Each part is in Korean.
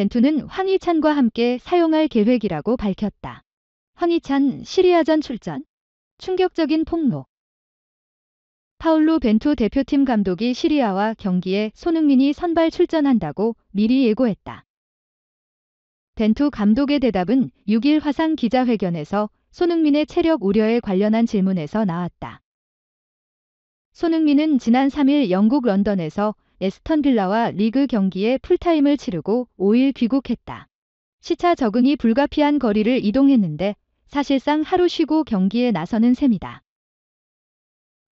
벤투는 황희찬과 함께 사용할 계획이라고 밝혔다. 황희찬 시리아전 출전 충격적인 폭로 파울루 벤투 대표팀 감독이 시리아와 경기에 손흥민이 선발 출전한다고 미리 예고했다. 벤투 감독의 대답은 6일 화상 기자회견에서 손흥민의 체력 우려에 관련한 질문에서 나왔다. 손흥민은 지난 3일 영국 런던에서 에스턴 빌라와 리그 경기에 풀타임을 치르고 5일 귀국했다. 시차 적응이 불가피한 거리를 이동했는데 사실상 하루 쉬고 경기에 나서는 셈이다.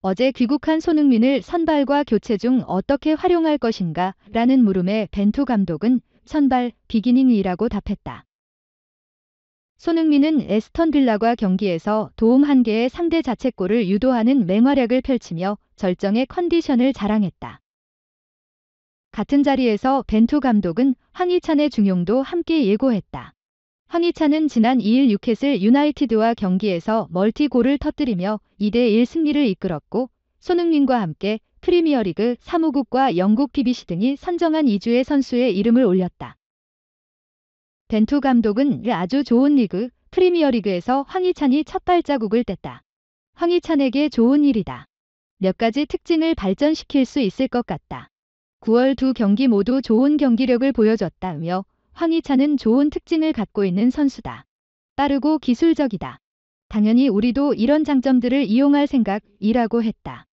어제 귀국한 손흥민을 선발과 교체 중 어떻게 활용할 것인가 라는 물음에 벤투 감독은 선발 비기닝이라고 답했다. 손흥민은 에스턴 빌라과 경기에서 도움 한 개의 상대 자책골을 유도하는 맹활약을 펼치며 절정의 컨디션을 자랑했다. 같은 자리에서 벤투 감독은 황희찬의 중용도 함께 예고했다. 황희찬은 지난 2일 뉴캐을 유나이티드와 경기에서 멀티골을 터뜨리며 2대1 승리를 이끌었고 손흥민과 함께 프리미어리그 3호국과 영국 p b c 등이 선정한 2주의 선수의 이름을 올렸다. 벤투 감독은 아주 좋은 리그 프리미어리그에서 황희찬이 첫 발자국을 뗐다. 황희찬에게 좋은 일이다. 몇 가지 특징을 발전시킬 수 있을 것 같다. 9월 두 경기 모두 좋은 경기력을 보여줬다며 황희찬은 좋은 특징을 갖고 있는 선수다. 빠르고 기술적이다. 당연히 우리도 이런 장점들을 이용할 생각이라고 했다.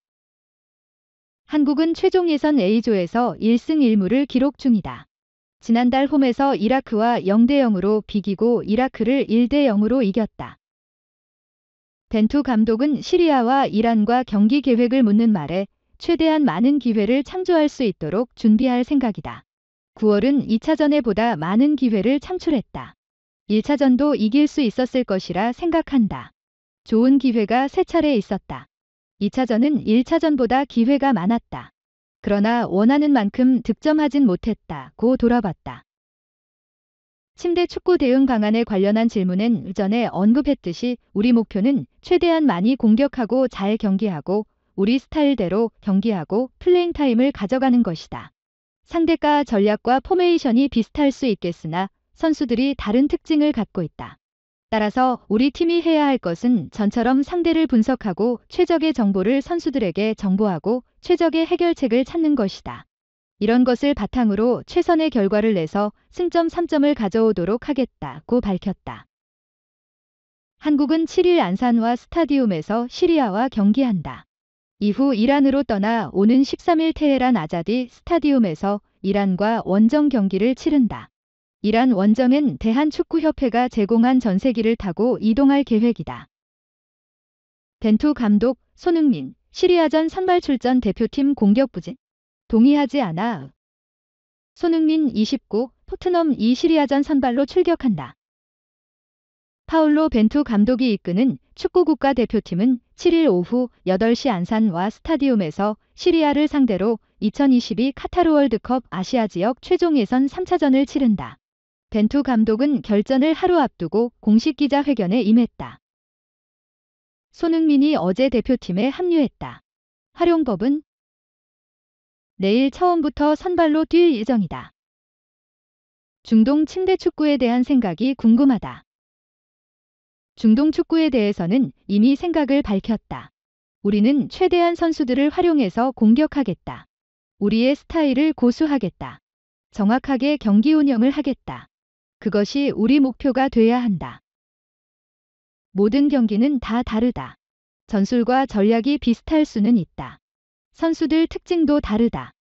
한국은 최종 예선 A조에서 1승 1무를 기록 중이다. 지난달 홈에서 이라크와 0대0으로 비기고 이라크를 1대0으로 이겼다. 벤투 감독은 시리아와 이란과 경기 계획을 묻는 말에 최대한 많은 기회를 창조할 수 있도록 준비할 생각이다. 9월은 2차전에 보다 많은 기회를 창출했다. 1차전도 이길 수 있었을 것이라 생각한다. 좋은 기회가 세 차례 있었다. 2차전은 1차전보다 기회가 많았다. 그러나 원하는 만큼 득점하진 못했다. 고 돌아봤다. 침대 축구 대응 방안에 관련한 질문은 전에 언급했듯이 우리 목표는 최대한 많이 공격하고 잘 경기하고 우리 스타일대로 경기하고 플레잉 타임을 가져가는 것이다. 상대가 전략과 포메이션이 비슷할 수 있겠으나 선수들이 다른 특징을 갖고 있다. 따라서 우리 팀이 해야 할 것은 전처럼 상대를 분석하고 최적의 정보를 선수들에게 정보하고 최적의 해결책을 찾는 것이다. 이런 것을 바탕으로 최선의 결과를 내서 승점 3점을 가져오도록 하겠다고 밝혔다. 한국은 7일 안산와 스타디움에서 시리아와 경기한다. 이후 이란으로 떠나 오는 13일 테헤란 아자디 스타디움에서 이란과 원정 경기를 치른다. 이란 원정은 대한축구협회가 제공한 전세기를 타고 이동할 계획이다. 벤투 감독, 손흥민, 시리아전 선발 출전 대표팀 공격 부진. 동의하지 않아. 손흥민 29, 토트넘 2 시리아전 선발로 출격한다. 파울로 벤투 감독이 이끄는 축구 국가대표팀은 7일 오후 8시 안산와 스타디움에서 시리아를 상대로 2022 카타르 월드컵 아시아 지역 최종 예선 3차전을 치른다. 벤투 감독은 결전을 하루 앞두고 공식 기자회견에 임했다. 손흥민이 어제 대표팀에 합류했다. 활용법은 내일 처음부터 선발로 뛸 예정이다. 중동 침대 축구에 대한 생각이 궁금하다. 중동 축구에 대해서는 이미 생각을 밝혔다. 우리는 최대한 선수들을 활용해서 공격하겠다. 우리의 스타일을 고수하겠다. 정확하게 경기 운영을 하겠다. 그것이 우리 목표가 돼야 한다. 모든 경기는 다 다르다. 전술과 전략이 비슷할 수는 있다. 선수들 특징도 다르다.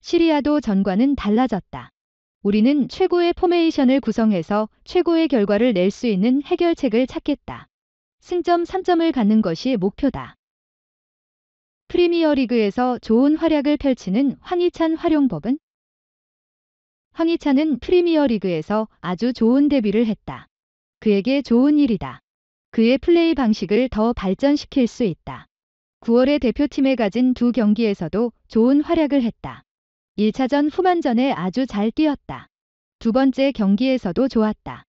시리아도 전과는 달라졌다. 우리는 최고의 포메이션을 구성해서 최고의 결과를 낼 수 있는 해결책을 찾겠다. 승점 3점을 갖는 것이 목표다. 프리미어리그에서 좋은 활약을 펼치는 황희찬 활용법은? 황희찬은 프리미어리그에서 아주 좋은 데뷔를 했다. 그에게 좋은 일이다. 그의 플레이 방식을 더 발전시킬 수 있다. 9월에 대표팀에 가진 두 경기에서도 좋은 활약을 했다. 1차전 후반전에 아주 잘 뛰었다. 두 번째 경기에서도 좋았다.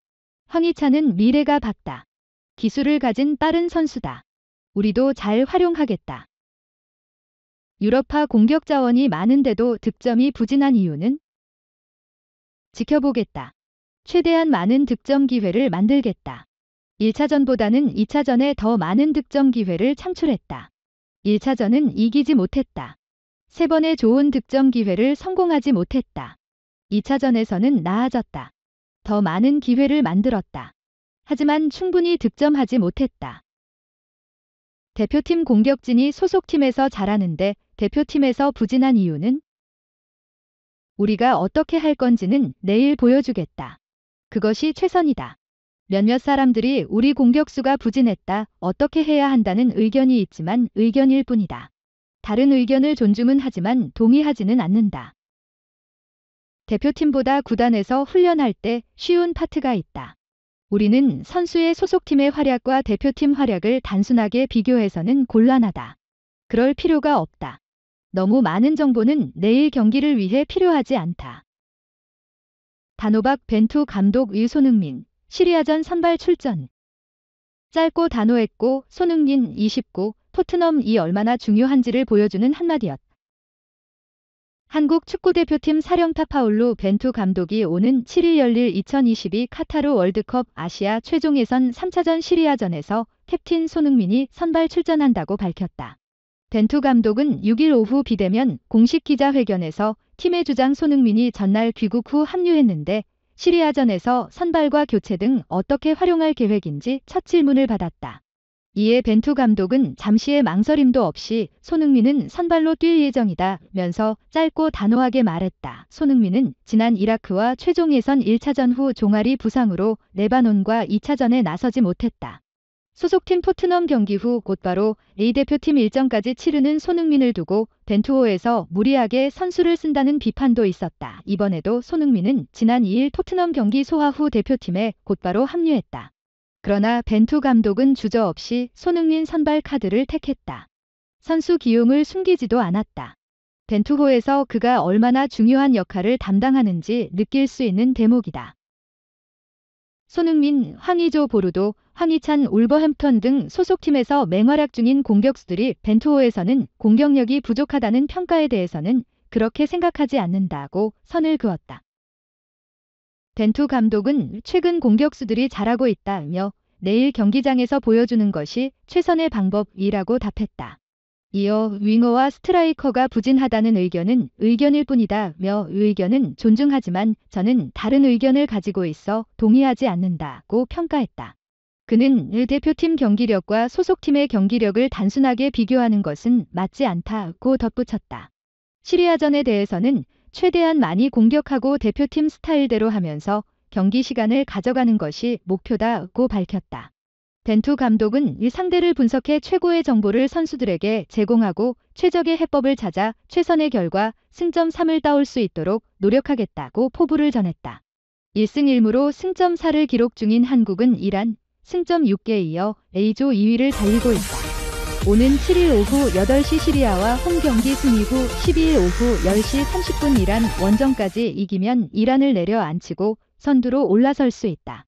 황희찬은 미래가 밝다. 기술을 가진 빠른 선수다. 우리도 잘 활용하겠다. 유럽파 공격 자원이 많은데도 득점이 부진한 이유는 지켜보겠다. 최대한 많은 득점 기회를 만들겠다. 1차전보다는 2차전에 더 많은 득점 기회를 창출했다. 1차전은 이기지 못했다. 세 번의 좋은 득점 기회를 성공하지 못했다. 2차전에서는 나아졌다. 더 많은 기회를 만들었다. 하지만 충분히 득점하지 못했다. 대표팀 공격진이 소속팀에서 잘하는데 대표팀에서 부진한 이유는 우리가 어떻게 할 건지는 내일 보여주겠다. 그것이 최선이다. 몇몇 사람들이 우리 공격수가 부진했다, 어떻게 해야 한다는 의견이 있지만 의견일 뿐이다. 다른 의견을 존중은 하지만 동의하지는 않는다. 대표팀보다 구단에서 훈련할 때 쉬운 파트가 있다. 우리는 선수의 소속팀의 활약과 대표팀 활약을 단순하게 비교해서는 곤란하다. 그럴 필요가 없다. 너무 많은 정보는 내일 경기를 위해 필요하지 않다. 단호박 벤투 감독 위 손흥민, 시리아전 선발 출전. 짧고 단호했고 손흥민 29, 토트넘이 얼마나 중요한지를 보여주는 한마디였. 다 한국 축구대표팀 사령타 파울루 벤투 감독이 오는 7일 열릴 2022 카타르 월드컵 아시아 최종 예선 3차전 시리아전에서 캡틴 손흥민이 선발 출전한다고 밝혔다. 벤투 감독은 6일 오후 비대면 공식 기자회견에서 팀의 주장 손흥민이 전날 귀국 후 합류했는데 시리아전에서 선발과 교체 등 어떻게 활용할 계획인지 첫 질문을 받았다. 이에 벤투 감독은 잠시의 망설임도 없이 손흥민은 선발로 뛸 예정이다면서 짧고 단호하게 말했다. 손흥민은 지난 이라크와 최종 예선 1차전 후 종아리 부상으로 레바논과 2차전에 나서지 못했다. 소속팀 토트넘 경기 후 곧바로 A 대표팀 일정까지 치르는 손흥민을 두고 벤투호에서 무리하게 선수를 쓴다는 비판도 있었다. 이번에도 손흥민은 지난 2일 토트넘 경기 소화 후 대표팀에 곧바로 합류했다. 그러나 벤투 감독은 주저없이 손흥민 선발 카드를 택했다. 선수 기용을 숨기지도 않았다. 벤투호에서 그가 얼마나 중요한 역할을 담당하는지 느낄 수 있는 대목이다. 손흥민, 황희조 보루도, 황희찬 울버햄턴 등 소속팀에서 맹활약 중인 공격수들이 벤투호에서는 공격력이 부족하다는 평가에 대해서는 그렇게 생각하지 않는다고 선을 그었다. 벤투 감독은 최근 공격수들이 잘하고 있다며 내일 경기장에서 보여주는 것이 최선의 방법이라고 답했다. 이어 윙어와 스트라이커가 부진하다는 의견은 의견일 뿐이다며 의견은 존중하지만 저는 다른 의견을 가지고 있어 동의하지 않는다고 평가했다. 그는 대표팀 경기력과 소속팀의 경기력을 단순하게 비교하는 것은 맞지 않다고 덧붙였다. 시리아전에 대해서는 최대한 많이 공격하고 대표팀 스타일대로 하면서 경기 시간을 가져가는 것이 목표다고 밝혔다. 벤투 감독은 이 상대를 분석해 최고의 정보를 선수들에게 제공하고 최적의 해법을 찾아 최선의 결과 승점 3을 따올 수 있도록 노력하겠다고 포부를 전했다. 1승 1무로 승점 4를 기록 중인 한국은 이란 승점 6개 에 이어 A조 2위를 달리고 있다. 오는 7일 오후 8시 시리아와 홈 경기 승리 후 12일 오후 10시 30분 이란 원정까지 이기면 이란을 내려앉히고 선두로 올라설 수 있다.